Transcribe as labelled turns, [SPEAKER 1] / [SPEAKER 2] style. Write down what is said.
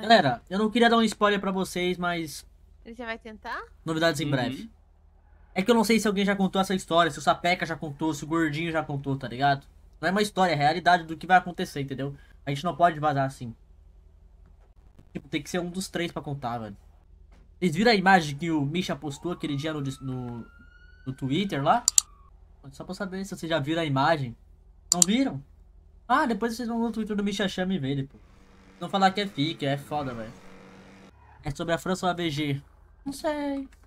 [SPEAKER 1] Galera,
[SPEAKER 2] eu não queria dar um spoiler para vocês, mas.
[SPEAKER 1] Ele já vai tentar?
[SPEAKER 2] Novidades em uhum. breve. É que eu não sei se alguém já contou essa história, se o Sapeca já contou, se o Gordinho já contou, tá ligado? Não é uma história, é realidade do que vai acontecer, entendeu? A gente não pode vazar assim. Tipo, tem que ser um dos três para contar, velho. Vocês viram a imagem que o Misha postou aquele dia no, no, no Twitter lá? Só pra saber se vocês já viram a imagem. Não viram? Ah, depois vocês vão no Twitter do Misha Chama e ver depois. Não falar que é fique, é foda, velho. É sobre a França ou a BG?
[SPEAKER 3] Não sei.